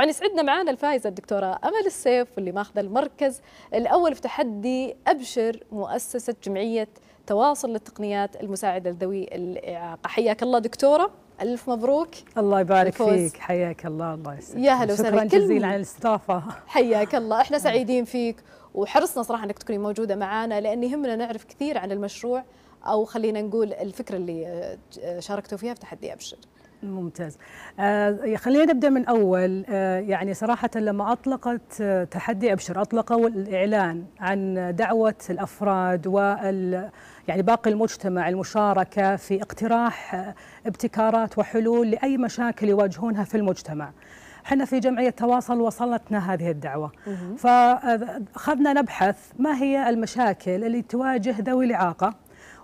يعني سعدنا معانا الفائزة الدكتورة أمل السيف واللي ماخذة المركز الأول في تحدي أبشر مؤسسة جمعية تواصل للتقنيات المساعدة لذوي الإعاقة حياك الله دكتورة ألف مبروك الله يبارك الفوز. فيك حياك الله الله يسعدك يا هلا وسهلا شكرا جزيلا على الاستضافة حياك الله احنا سعيدين فيك وحرصنا صراحة أنك تكوني موجودة معانا لأن يهمنا نعرف كثير عن المشروع أو خلينا نقول الفكرة اللي آه، شاركتوا فيها في تحدي أبشر ممتاز آه خلينا نبدا من اول آه يعني صراحه لما اطلقت آه تحدي ابشر اطلقوا الاعلان عن دعوه الافراد و يعني باقي المجتمع المشاركه في اقتراح آه ابتكارات وحلول لاي مشاكل يواجهونها في المجتمع. احنا في جمعيه تواصل وصلتنا هذه الدعوه فاخذنا نبحث ما هي المشاكل اللي تواجه ذوي الاعاقه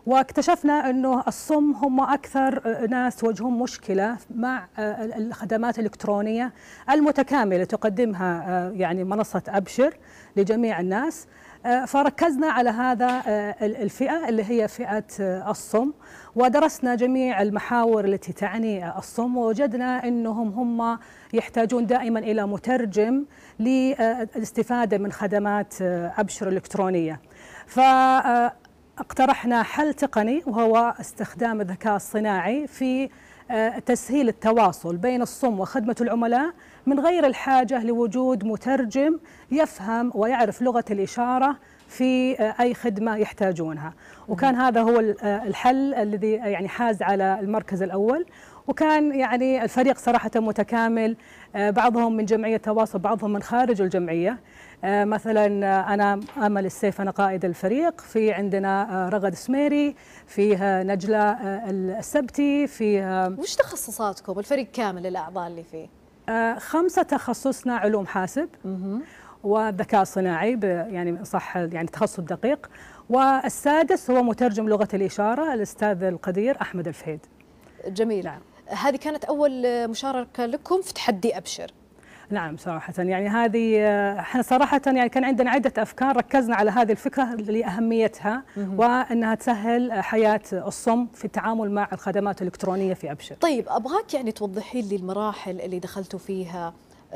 واكتشفنا انه الصم هم اكثر ناس وجههم مشكله مع آه، الخدمات الالكترونيه المتكامله تقدمها آه، يعني منصه ابشر لجميع الناس آه، فركزنا على هذا الفئه اللي هي فئه الصم ودرسنا جميع المحاور التي تعني الصم ووجدنا انهم هم يحتاجون دائما الى مترجم للاستفاده من خدمات ابشر الالكترونيه ف اقترحنا حل تقني وهو استخدام الذكاء الصناعي في آه، تسهيل التواصل بين الصم وخدمة العملاء من غير الحاجة لوجود مترجم يفهم ويعرف لغة الإشارة في آه، أي خدمة يحتاجونها وكان هذا هو آه، الحل الذي يعني حاز على المركز الأول وكان يعني الفريق صراحة متكامل آه، بعضهم من جمعية تواصل بعضهم من خارج الجمعية آه، مثلا آه، أنا أمل السيف أنا قائد الفريق في عندنا رغد سميري فيها نجلة السبتي فيها وش تخصصاتكم الفريق كامل الأعضاء اللي فيه خمسة تخصصنا علوم حاسب وذكاء صناعي يعني صح يعني تخصص دقيق والسادس هو مترجم لغة الإشارة الأستاذ القدير أحمد الفهيد جميل نعم. هذه كانت أول مشاركة لكم في تحدي أبشر نعم صراحة يعني هذه احنا صراحة يعني كان عندنا عدة أفكار ركزنا على هذه الفكرة لأهميتها وأنها تسهل حياة الصم في التعامل مع الخدمات الإلكترونية في أبشر. طيب أبغاك يعني توضحي لي المراحل اللي دخلتوا فيها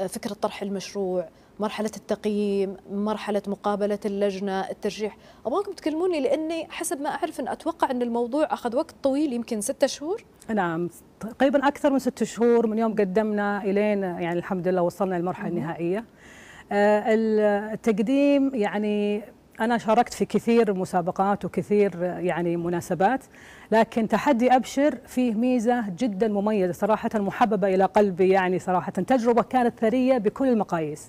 فكرة طرح المشروع، مرحلة التقييم، مرحلة مقابلة اللجنة، الترجيح، أبغاكم تكلموني لأني حسب ما أعرف أن أتوقع أن الموضوع أخذ وقت طويل يمكن ستة شهور. نعم تقريبا اكثر من ست شهور من يوم قدمنا الين يعني الحمد لله وصلنا للمرحله النهائيه آه، التقديم يعني انا شاركت في كثير مسابقات وكثير يعني مناسبات لكن تحدي ابشر فيه ميزه جدا مميزه صراحه محببه الى قلبي يعني صراحه تجربه كانت ثريه بكل المقاييس